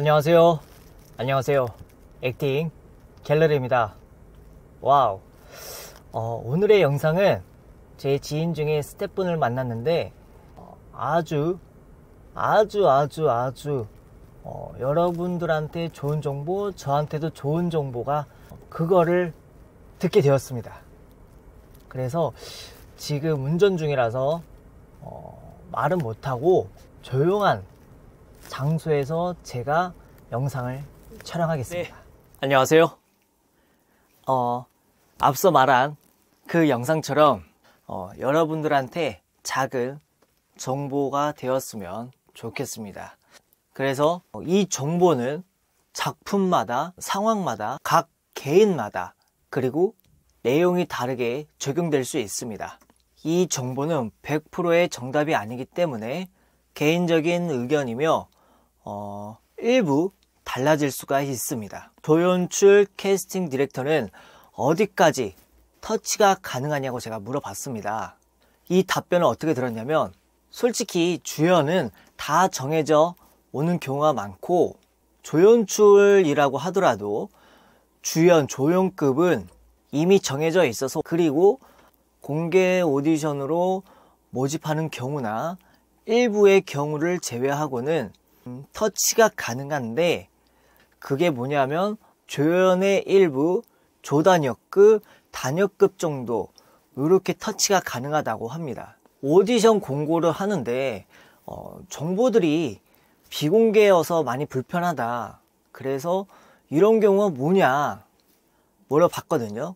안녕하세요. 안녕하세요. 액팅 갤러리입니다. 와우. 어, 오늘의 영상은 제 지인 중에 스태프분을 만났는데 어, 아주 아주 아주 아주 어, 여러분들한테 좋은 정보, 저한테도 좋은 정보가 그거를 듣게 되었습니다. 그래서 지금 운전 중이라서 어, 말은 못하고 조용한 장소에서 제가 영상을 촬영하겠습니다. 네. 안녕하세요. 어, 앞서 말한 그 영상처럼 어, 여러분들한테 작은 정보가 되었으면 좋겠습니다. 그래서 이 정보는 작품마다 상황마다 각 개인마다 그리고 내용이 다르게 적용될 수 있습니다. 이 정보는 100%의 정답이 아니기 때문에 개인적인 의견이며 어, 일부 달라질 수가 있습니다. 조연출 캐스팅 디렉터는 어디까지 터치가 가능하냐고 제가 물어봤습니다. 이 답변을 어떻게 들었냐면 솔직히 주연은 다 정해져 오는 경우가 많고 조연출이라고 하더라도 주연 조연급은 이미 정해져 있어서 그리고 공개 오디션으로 모집하는 경우나 일부의 경우를 제외하고는 음, 터치가 가능한데 그게 뭐냐면 조연의 일부 조단역급, 단역급 정도 이렇게 터치가 가능하다고 합니다. 오디션 공고를 하는데 어, 정보들이 비공개여서 많이 불편하다. 그래서 이런 경우가 뭐냐 물어봤거든요.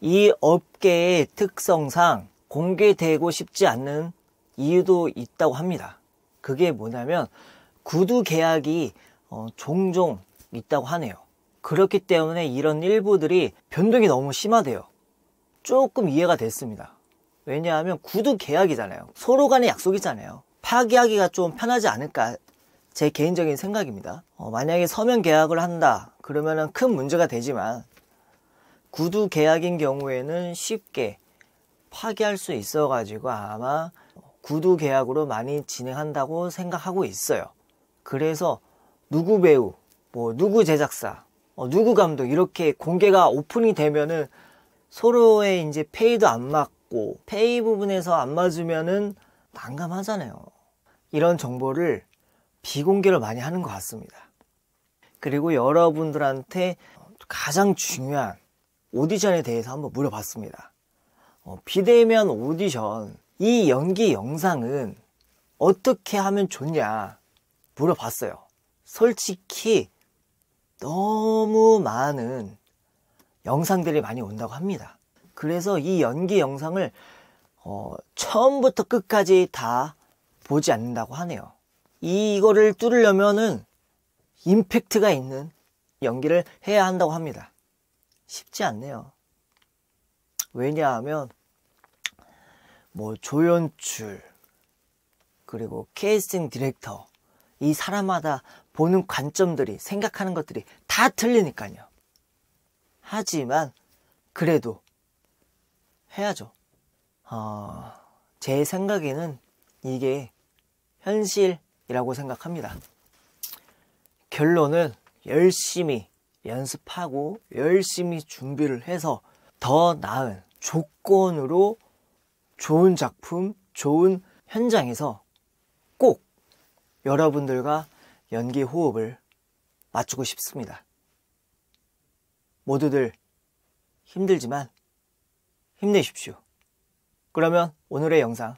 이 업계의 특성상 공개되고 싶지 않는 이유도 있다고 합니다. 그게 뭐냐면 구두 계약이 어, 종종 있다고 하네요. 그렇기 때문에 이런 일부들이 변동이 너무 심하대요. 조금 이해가 됐습니다. 왜냐하면 구두 계약이잖아요. 서로 간의 약속이잖아요. 파기하기가 좀 편하지 않을까 제 개인적인 생각입니다. 어, 만약에 서면 계약을 한다 그러면 큰 문제가 되지만 구두 계약인 경우에는 쉽게 파기할 수 있어가지고 아마 구두 계약으로 많이 진행한다고 생각하고 있어요. 그래서 누구 배우, 뭐 누구 제작사, 어, 누구 감독 이렇게 공개가 오픈이 되면은 서로의 이제 페이도 안 맞고 페이 부분에서 안 맞으면은 난감하잖아요. 이런 정보를 비공개로 많이 하는 것 같습니다. 그리고 여러분들한테 가장 중요한 오디션에 대해서 한번 물어봤습니다. 어, 비대면 오디션 이 연기 영상은 어떻게 하면 좋냐 물어봤어요. 솔직히 너무 많은 영상들이 많이 온다고 합니다. 그래서 이 연기 영상을 어, 처음부터 끝까지 다 보지 않는다고 하네요. 이거를 뚫으려면은 임팩트가 있는 연기를 해야 한다고 합니다. 쉽지 않네요. 왜냐하면 뭐 조연출 그리고 캐스팅 디렉터 이 사람마다 보는 관점들이 생각하는 것들이 다 틀리니까요. 하지만 그래도 해야죠. 어, 제 생각에는 이게 현실이라고 생각합니다. 결론은 열심히 연습하고 열심히 준비를 해서 더 나은 조건으로 좋은 작품, 좋은 현장에서 여러분들과 연기 호흡을 맞추고 싶습니다. 모두들 힘들지만 힘내십시오. 그러면 오늘의 영상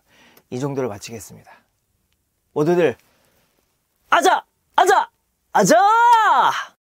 이 정도로 마치겠습니다. 모두들 아자! 아자! 아자!